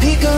digo.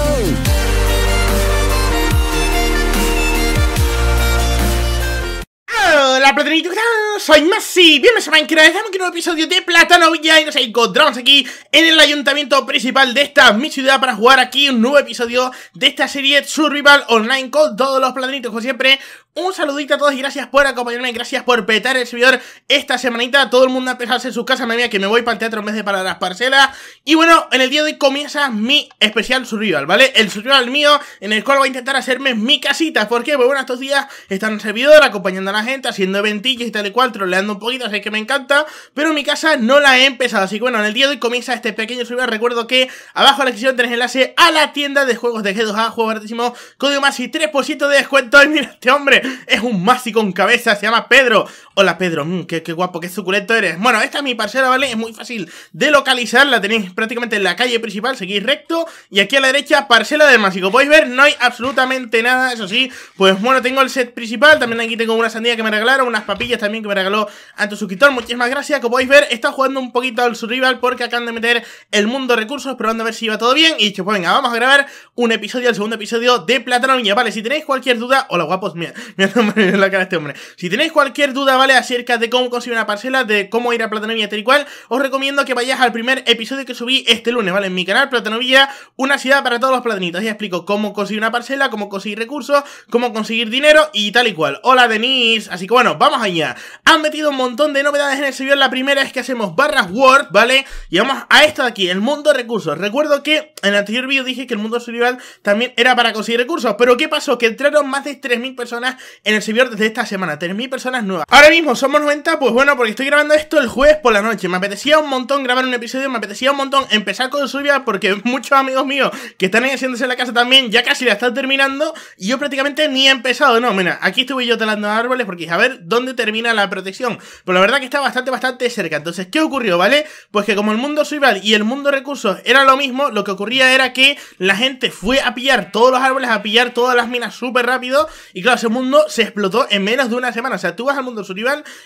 Hola, platanitos, soy Masi, bienvenidos a Minecraft, estamos en un nuevo episodio de Platano Villa y nos encontramos aquí en el ayuntamiento principal de esta mi ciudad para jugar aquí un nuevo episodio de esta serie Survival Online con todos los platanitos, como siempre, un saludito a todos y gracias por acompañarme, gracias por petar el servidor esta semanita. Todo el mundo ha empezado en su casa, me que me voy para el teatro en vez de para las parcelas. Y bueno, en el día de hoy comienza mi especial survival, ¿vale? El survival mío, en el cual voy a intentar hacerme mi casita. Porque, Pues bueno, estos días están en el servidor acompañando a la gente, haciendo eventillos y tal y cual, troleando un poquito, así que me encanta. Pero mi casa no la he empezado, así que bueno, en el día de hoy comienza este pequeño survival. Recuerdo que abajo en la descripción tenéis enlace a la tienda de juegos de G2A, juego baratísimo, código más y tres 3% de descuento. Y mira este hombre es un masi con cabeza, se llama Pedro. Hola Pedro, mm, que qué, guapo, qué suculento eres. Bueno, esta es mi parcela, ¿vale? Es muy fácil de localizar, la tenéis prácticamente en la calle principal, seguís recto y aquí a la derecha parcela de masico. podéis ver, no hay absolutamente nada, eso sí. Pues bueno, tengo el set principal, también aquí tengo una sandía que me regalaron, unas papillas también que me regaló Anto Suscriptor, muchísimas gracias. Como podéis ver, está jugando un poquito al survival porque acaban de meter el mundo recursos, probando a ver si iba todo bien. Y dicho, pues venga, vamos a grabar un episodio, el segundo episodio de Platanoña. Vale, si tenéis cualquier duda, hola guapos, mira, mira la cara de este hombre. Si tenéis cualquier duda, vale acerca de cómo conseguir una parcela, de cómo ir a Platanovilla, tal y cual, os recomiendo que vayáis al primer episodio que subí este lunes, ¿vale? En mi canal Platanovilla, una ciudad para todos los platanitos. y explico cómo conseguir una parcela, cómo conseguir recursos, cómo conseguir dinero y tal y cual. Hola Denise, así que bueno, vamos allá. Han metido un montón de novedades en el servidor La primera es que hacemos barras Word, ¿vale? Y vamos a esto de aquí, el mundo de recursos. Recuerdo que en el anterior vídeo dije que el mundo survival también era para conseguir recursos, pero ¿qué pasó? Que entraron más de 3.000 personas en el servidor desde esta semana, 3.000 personas nuevas mismo somos 90, pues bueno, porque estoy grabando esto el jueves por la noche. Me apetecía un montón grabar un episodio, me apetecía un montón empezar con vida, porque muchos amigos míos que están ahí haciéndose la casa también ya casi la están terminando y yo prácticamente ni he empezado. No, mira, aquí estuve yo talando árboles porque a ver dónde termina la protección. Pero la verdad que está bastante, bastante cerca. Entonces, ¿qué ocurrió, vale? Pues que como el mundo Survival y el mundo recursos era lo mismo, lo que ocurría era que la gente fue a pillar todos los árboles, a pillar todas las minas súper rápido y claro, ese mundo se explotó en menos de una semana. O sea, tú vas al mundo Survival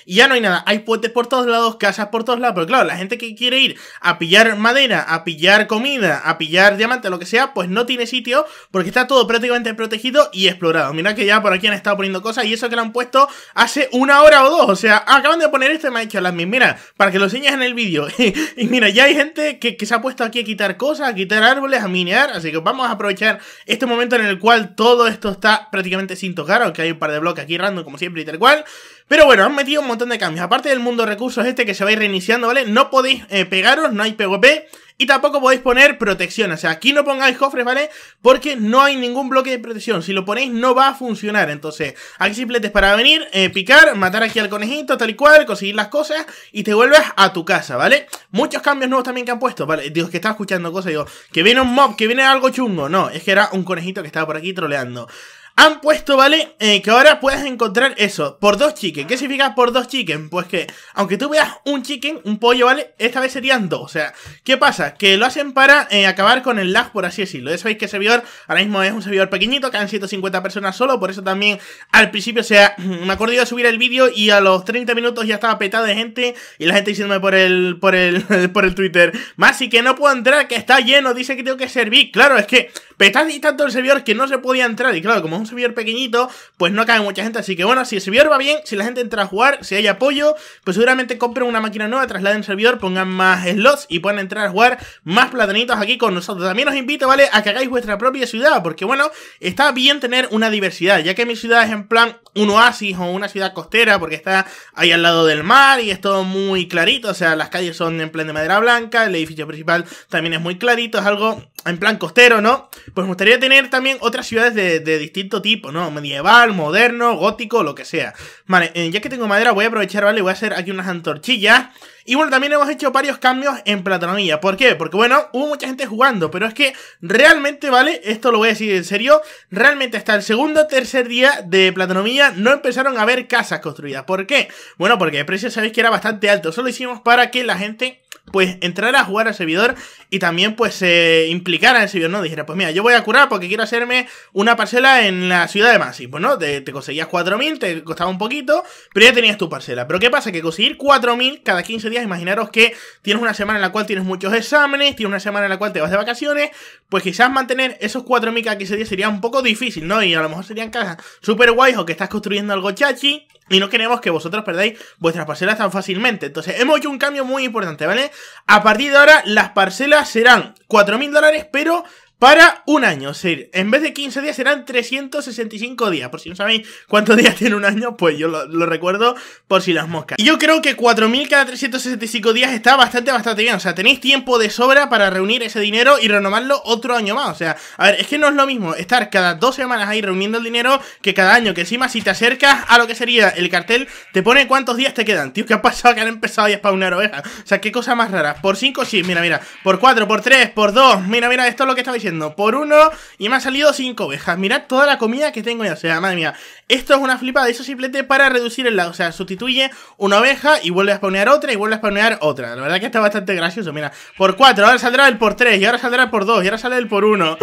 y ya no hay nada. Hay puentes por todos lados, casas por todos lados, pero claro, la gente que quiere ir a pillar madera, a pillar comida, a pillar diamante, lo que sea, pues no tiene sitio porque está todo prácticamente protegido y explorado. Mira que ya por aquí han estado poniendo cosas y eso que lo han puesto hace una hora o dos. O sea, acaban de poner este, me ha hecho las mismas. Mira, para que lo enseñes en el vídeo. y mira, ya hay gente que, que se ha puesto aquí a quitar cosas, a quitar árboles, a minear. Así que vamos a aprovechar este momento en el cual todo esto está prácticamente sin tocar, aunque hay un par de bloques aquí random como siempre y tal cual. Pero bueno, han metido un montón de cambios. Aparte del mundo recursos este que se va a ir reiniciando, ¿vale? No podéis eh, pegaros, no hay PvP. Y tampoco podéis poner protección, o sea, aquí no pongáis cofres, ¿vale? Porque no hay ningún bloque de protección, si lo ponéis no va a funcionar Entonces, aquí simplemente es para venir, eh, picar, matar aquí al conejito, tal y cual, conseguir las cosas Y te vuelves a tu casa, ¿vale? Muchos cambios nuevos también que han puesto, ¿vale? Digo, que estaba escuchando cosas, digo, que viene un mob, que viene algo chungo No, es que era un conejito que estaba por aquí troleando han puesto, ¿vale? Eh, que ahora puedes encontrar eso, por dos chicken. ¿Qué significa por dos chicken? Pues que, aunque tú veas un chicken, un pollo, ¿vale? Esta vez serían dos. O sea, ¿qué pasa? Que lo hacen para eh, acabar con el lag, por así decirlo. Ya sabéis que el servidor ahora mismo es un servidor pequeñito, que han 150 personas solo. Por eso también al principio, o sea, me acordé de subir el vídeo y a los 30 minutos ya estaba petado de gente y la gente diciéndome por el, por el, por el Twitter, más y que no puedo entrar, que está lleno, dice que tengo que servir. Claro, es que petad y tanto el servidor que no se podía entrar. Y claro, como servidor pequeñito, pues no cabe mucha gente. Así que bueno, si el servidor va bien, si la gente entra a jugar, si hay apoyo, pues seguramente compren una máquina nueva, trasladen el servidor, pongan más slots y puedan entrar a jugar más platanitos aquí con nosotros. También os invito, ¿vale? A que hagáis vuestra propia ciudad, porque bueno, está bien tener una diversidad, ya que mi ciudad es en plan un oasis o una ciudad costera, porque está ahí al lado del mar y es todo muy clarito, o sea, las calles son en plan de madera blanca, el edificio principal también es muy clarito, es algo en plan costero, ¿no? Pues me gustaría tener también otras ciudades de distintos tipo, ¿no? Medieval, moderno, gótico, lo que sea. Vale, eh, ya que tengo madera voy a aprovechar, ¿vale? Voy a hacer aquí unas antorchillas. Y bueno, también hemos hecho varios cambios en Platonomía ¿Por qué? Porque bueno, hubo mucha gente jugando, pero es que realmente, ¿vale? Esto lo voy a decir en serio. Realmente hasta el segundo o tercer día de Platonomía no empezaron a haber casas construidas. ¿Por qué? Bueno, porque el precio sabéis que era bastante alto. Solo hicimos para que la gente pues entrar a jugar al servidor y también pues se eh, el servidor, ¿no? Dijera, pues mira, yo voy a curar porque quiero hacerme una parcela en la ciudad de Masi. Pues no, te, conseguías 4.000, te costaba un poquito, pero ya tenías tu parcela. Pero ¿qué pasa? Que conseguir 4.000 cada 15 días, imaginaros que tienes una semana en la cual tienes muchos exámenes, tienes una semana en la cual te vas de vacaciones, pues quizás mantener esos 4.000 cada 15 días sería un poco difícil, ¿no? Y a lo mejor serían cajas súper guay o que estás construyendo algo chachi y no queremos que vosotros perdáis vuestras parcelas tan fácilmente. Entonces, hemos hecho un cambio muy importante, ¿vale? A partir de ahora, las parcelas serán 4.000 dólares, pero para un año. O en vez de 15 días serán 365 días. Por si no sabéis cuántos días tiene un año, pues yo lo, recuerdo por si las moscas. Y yo creo que 4.000 cada 365 días está bastante, bastante bien. O sea, tenéis tiempo de sobra para reunir ese dinero y renovarlo otro año más. O sea, a ver, es que no es lo mismo estar cada dos semanas ahí reuniendo el dinero que cada año. Que encima si te acercas a lo que sería el cartel, te pone cuántos días te quedan. Tío, ¿qué ha pasado? Que han empezado a spawnar ovejas. O sea, qué cosa más rara. Por 5, sí, mira, mira. Por 4, por 3, por 2. Mira, mira, esto es lo que estaba diciendo. Por uno, y me han salido cinco ovejas. Mirad toda la comida que tengo ya. O sea, madre mía. Esto es una flipada. esos simplete para reducir el lado O sea, sustituye una oveja y vuelve a spawnear otra y vuelve a spawnear otra. La verdad que está bastante gracioso. Mira, por cuatro, ahora saldrá el por tres, y ahora saldrá el por dos, y ahora sale el por uno.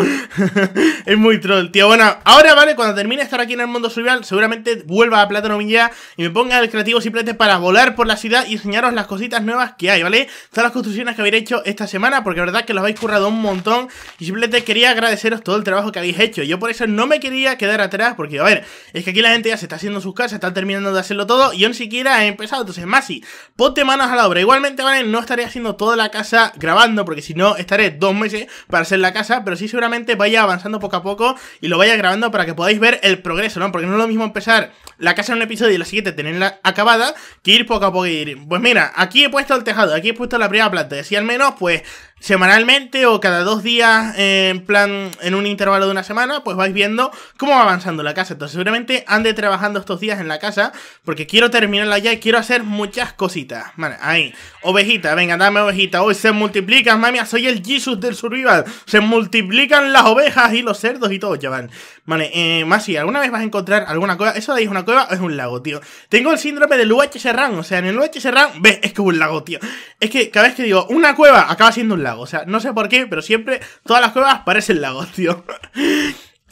es muy troll, tío. Bueno, ahora, ¿vale? Cuando termine de estar aquí en el mundo survival, seguramente vuelva a Plátano Villar y me ponga el creativo simplete para volar por la ciudad y enseñaros las cositas nuevas que hay, ¿vale? Todas las construcciones que habéis hecho esta semana, porque verdad que los habéis currado un montón y simplemente quería agradeceros todo el trabajo que habéis hecho. Yo por eso no me quería quedar atrás, porque, a ver, es que aquí la gente ya se está haciendo sus casas, Están terminando de hacerlo todo, y yo ni siquiera he empezado. Entonces, Masi, ponte manos a la obra. Igualmente, ¿vale? No estaré haciendo toda la casa grabando, porque si no, estaré dos meses para hacer la casa, pero sí seguramente vaya avanzando poco a poco y lo vaya grabando para que podáis ver el progreso, ¿no? Porque no es lo mismo empezar la casa en un episodio y la siguiente tenerla acabada, que ir poco a poco y ir, pues mira, aquí he puesto el tejado, aquí he puesto la primera planta, decía al menos, pues semanalmente o cada dos días, eh, en plan, en un intervalo de una semana, pues vais viendo cómo va avanzando la casa. Entonces, seguramente ande trabajando estos días en la casa, porque quiero terminarla ya y quiero hacer muchas cositas. Vale, ahí. Ovejita, venga, dame ovejita. Hoy se multiplican, mami, soy el Jesus del survival. Se multiplican las ovejas y los cerdos y todo, van. Vale, eh, más si alguna vez vas a encontrar alguna cosa eso de ahí es una cueva o es un lago, tío. Tengo el síndrome del UHC Serrán, o sea, en el UHC ve ves, es que es un lago, tío. Es que cada vez que digo una cueva, acaba siendo un lago. O sea, no sé por qué, pero siempre todas las cuevas parecen lagos, tío.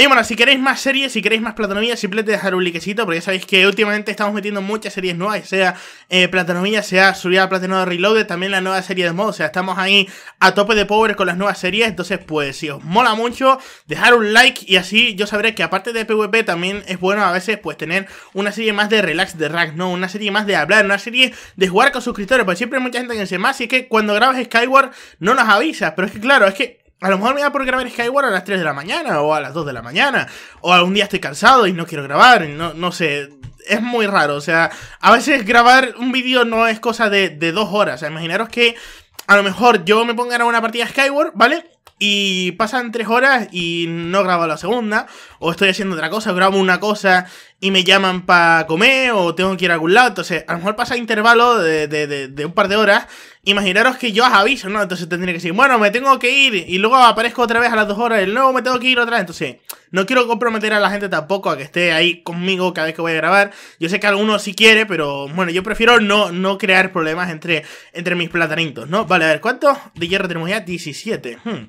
Y bueno, si queréis más series, si queréis más platonomía simplemente dejar un likecito, porque ya sabéis que últimamente estamos metiendo muchas series nuevas, sea eh, sea subida a de Reloaded, también la nueva serie de modo, o sea, estamos ahí a tope de power con las nuevas series, entonces pues si os mola mucho, dejar un like y así yo sabré que aparte de PvP también es bueno a veces pues tener una serie más de relax, de rack, ¿no? Una serie más de hablar, una serie de jugar con suscriptores, porque siempre hay mucha gente que dice más, y es que cuando grabas Skyward no nos avisas, pero es que claro, es que a lo mejor me da por grabar Skyward a las 3 de la mañana o a las 2 de la mañana. O algún día estoy cansado y no quiero grabar. No, no sé. Es muy raro. O sea, a veces grabar un vídeo no es cosa de, de dos horas. O sea, imaginaros que a lo mejor yo me ponga a una partida Skyward, ¿vale? y pasan tres horas y no grabo la segunda, o estoy haciendo otra cosa, grabo una cosa y me llaman para comer, o tengo que ir a algún lado, entonces a lo mejor pasa intervalo de, un par de horas, imaginaros que yo os aviso, ¿no? Entonces tendría que decir, bueno, me tengo que ir, y luego aparezco otra vez a las dos horas, y luego me tengo que ir otra vez, entonces no quiero comprometer a la gente tampoco a que esté ahí conmigo cada vez que voy a grabar, yo sé que alguno sí quiere, pero bueno, yo prefiero no, no crear problemas entre, entre mis platanitos, ¿no? Vale, a ver, ¿cuántos de hierro tenemos ya? 17. Hmm.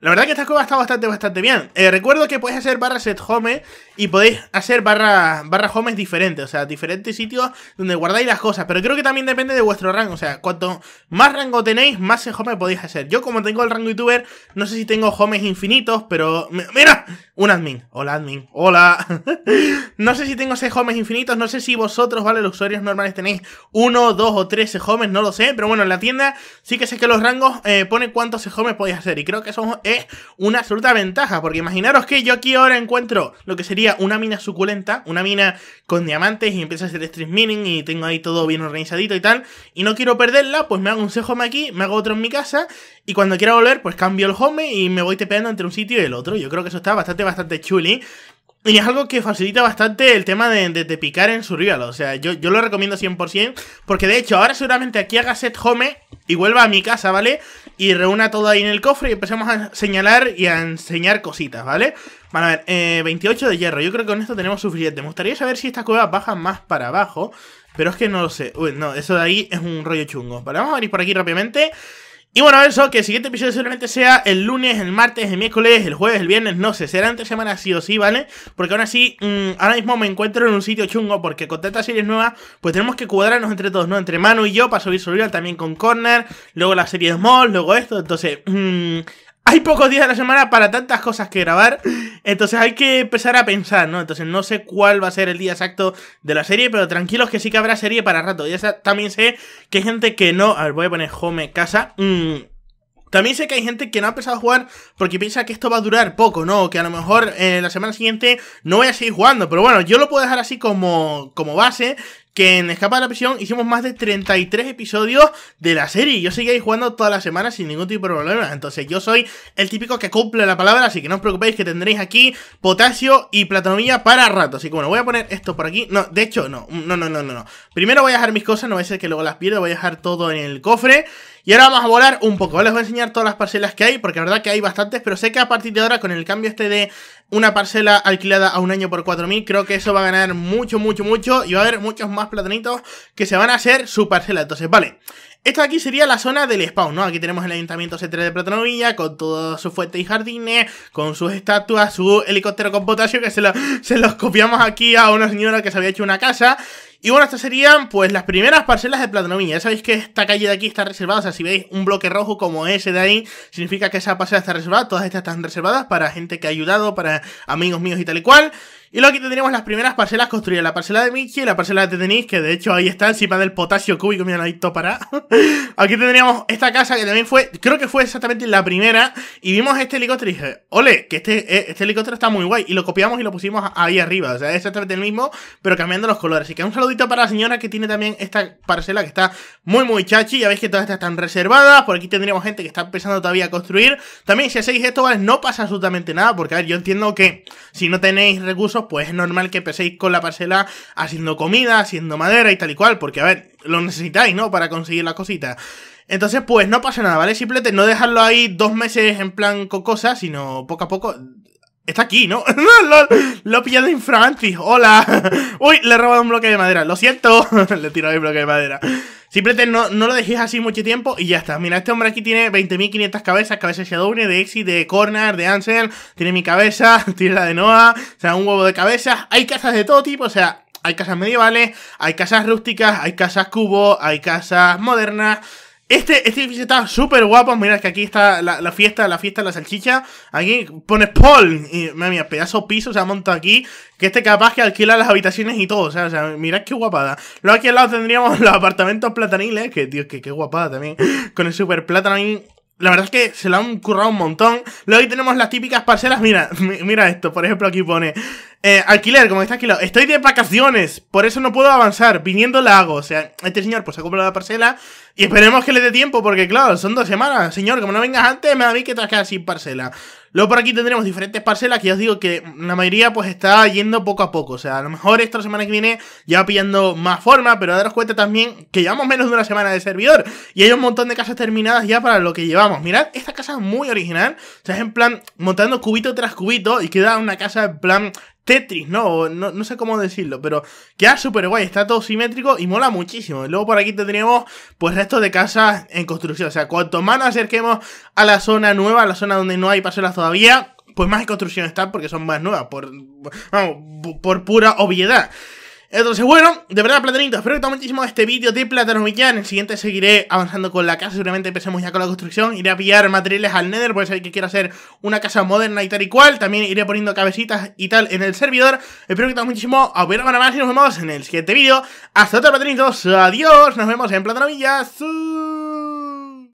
La verdad que esta cueva está bastante, bastante bien. Eh, recuerdo que podéis hacer barra set home y podéis hacer barra, barra homes diferentes, o sea, diferentes sitios donde guardáis las cosas. Pero creo que también depende de vuestro rango, o sea, cuanto más rango tenéis, más set home podéis hacer. Yo como tengo el rango youtuber, no sé si tengo homes infinitos, pero... ¡Mira! Un admin. Hola, admin. Hola. no sé si tengo set homes infinitos, no sé si vosotros, ¿vale? Los usuarios normales tenéis uno, dos o tres set homes, no lo sé. Pero bueno, en la tienda sí que sé que los rangos eh, pone cuántos set homes podéis hacer y creo que son es una absoluta ventaja, porque imaginaros que yo aquí ahora encuentro lo que sería una mina suculenta, una mina con diamantes y empiezo a hacer stream mining y tengo ahí todo bien organizadito y tal, y no quiero perderla, pues me hago un sejome aquí, me hago otro en mi casa, y cuando quiera volver, pues cambio el home y me voy tepeando entre un sitio y el otro. Yo creo que eso está bastante, bastante chuli. Y es algo que facilita bastante el tema de, de, picar en su rival. O sea, yo, lo recomiendo 100%. Porque de hecho, ahora seguramente aquí haga set home y vuelva a mi casa, ¿vale? Y reúna todo ahí en el cofre y empecemos a señalar y a enseñar cositas, ¿vale? Vale, a ver, eh, 28 de hierro. Yo creo que con esto tenemos suficiente. Me gustaría saber si estas cuevas bajan más para abajo. Pero es que no lo sé. Uy, no, eso de ahí es un rollo chungo. Vale, vamos a venir por aquí rápidamente. Y bueno, eso, que el siguiente episodio seguramente sea el lunes, el martes, el miércoles, el jueves, el viernes, no sé, será entre semana sí o sí, ¿vale? Porque aún así, mm, ahora mismo me encuentro en un sitio chungo, porque con tantas series nuevas, pues tenemos que cuadrarnos entre todos, ¿no? Entre Manu y yo, para subir su también con Corner, luego la serie de Small, luego esto, entonces, mm, hay pocos días de la semana para tantas cosas que grabar, entonces hay que empezar a pensar, ¿no? Entonces no sé cuál va a ser el día exacto de la serie, pero tranquilos que sí que habrá serie para rato. Y esa, también sé que hay gente que no... A ver, voy a poner home casa. Mm, también sé que hay gente que no ha empezado a jugar porque piensa que esto va a durar poco, ¿no? que a lo mejor en eh, la semana siguiente no voy a seguir jugando. Pero bueno, yo lo puedo dejar así como, como base que en Escapa de la Prisión hicimos más de 33 episodios de la serie. Yo seguí jugando toda la semana sin ningún tipo de problema. Entonces yo soy el típico que cumple la palabra, así que no os preocupéis que tendréis aquí potasio y platonomía para rato. Así que bueno, voy a poner esto por aquí. No, de hecho, no, no, no, no, no. Primero voy a dejar mis cosas, no va a ser que luego las pierda, voy a dejar todo en el cofre. Y ahora vamos a volar un poco. Les voy a enseñar todas las parcelas que hay, porque la verdad que hay bastantes, pero sé que a partir de ahora, con el cambio este de una parcela alquilada a un año por 4.000, creo que eso va a ganar mucho, mucho, mucho, y va a haber muchos más platonitos que se van a hacer su parcela. Entonces, vale, esta aquí sería la zona del spawn, ¿no? Aquí tenemos el ayuntamiento C3 de Platanovilla, con todo su fuente y jardines, con sus estatuas, su helicóptero con potasio, que se, lo, se los copiamos aquí a una señora que se había hecho una casa... Y bueno, estas serían pues las primeras parcelas de platonomía Ya sabéis que esta calle de aquí está reservada. O sea, si veis un bloque rojo como ese de ahí, significa que esa parcela está reservada. Todas estas están reservadas para gente que ha ayudado, para amigos míos y tal y cual. Y luego aquí tendríamos las primeras parcelas construidas, la parcela de Michi y la parcela de Tenis que de hecho ahí está encima del potasio cúbico, mira, ahí para aquí tendríamos esta casa que también fue, creo que fue exactamente la primera, y vimos este helicóptero y dije, ole, que este, eh, este helicóptero está muy guay, y lo copiamos y lo pusimos ahí arriba, o sea, es exactamente el mismo, pero cambiando los colores. Así que un saludito para la señora que tiene también esta parcela que está muy, muy chachi, ya veis que todas estas están reservadas, por aquí tendríamos gente que está empezando todavía a construir. También si hacéis esto, ¿vale? No pasa absolutamente nada, porque a ver, yo entiendo que si no tenéis recursos, pues es normal que empecéis con la parcela haciendo comida, haciendo madera y tal y cual, porque a ver, lo necesitáis, ¿no? Para conseguir las cositas. Entonces, pues no pasa nada, ¿vale? Simplemente no dejarlo ahí dos meses en plan con cosas, sino poco a poco. Está aquí, ¿no? lo, he pillado Hola. Uy, le he robado un bloque de madera. Lo siento. le he tirado el bloque de madera. Simplemente no, no, lo dejéis así mucho tiempo y ya está. Mira, este hombre aquí tiene 20.500 cabezas, Cabezas de doble, de Exit, de Corner, de Ansel, tiene mi cabeza, tiene la de Noah, o sea, un huevo de cabezas. Hay casas de todo tipo, o sea, hay casas medievales, hay casas rústicas, hay casas cubo, hay casas modernas este, este edificio está súper guapo. Mirad que aquí está la, fiesta, la fiesta de la salchicha. Aquí pone Paul. Y, madre mía, pedazo piso se ha montado aquí. Que este capaz que alquila las habitaciones y todo. O sea, mirad qué guapada. Luego aquí al lado tendríamos los apartamentos plataniles. Que, Dios, que qué guapada también. Con el super Platanil la verdad es que se lo han currado un montón. Luego ahí tenemos las típicas parcelas. Mira, mira esto. Por ejemplo, aquí pone. Eh, alquiler, como está alquilado. Estoy de vacaciones. Por eso no puedo avanzar. Viniendo la hago. O sea, este señor pues ha comprado la parcela. Y esperemos que le dé tiempo. Porque claro, son dos semanas. Señor, como no vengas antes, me da a mí que te sin parcela. Luego por aquí tendremos diferentes parcelas que ya os digo que la mayoría pues está yendo poco a poco. O sea, a lo mejor esta semana que viene ya va pillando más forma, pero daros cuenta también que llevamos menos de una semana de servidor. Y hay un montón de casas terminadas ya para lo que llevamos. Mirad, esta casa es muy original. O sea, es en plan montando cubito tras cubito y queda una casa en plan Tetris, ¿no? ¿no? sé cómo decirlo, pero queda súper guay, está todo simétrico y mola muchísimo. Y luego por aquí tendríamos pues restos de casas en construcción. O sea, cuanto más nos acerquemos a la zona nueva, a la zona donde no hay parcelas todavía, pues más en construcción están porque son más nuevas, por, por pura obviedad. Entonces, bueno, de verdad, platanitos, espero que te muchísimo este vídeo de Platanomilla, En el siguiente seguiré avanzando con la casa, seguramente empecemos ya con la construcción. Iré a pillar materiales al Nether, porque hay que quiero hacer una casa moderna y tal y cual. También iré poniendo cabecitas y tal en el servidor. Espero que te muchísimo, a ver, más y nos vemos en el siguiente vídeo. Hasta otra, platanitos, adiós, nos vemos en Platanomilla,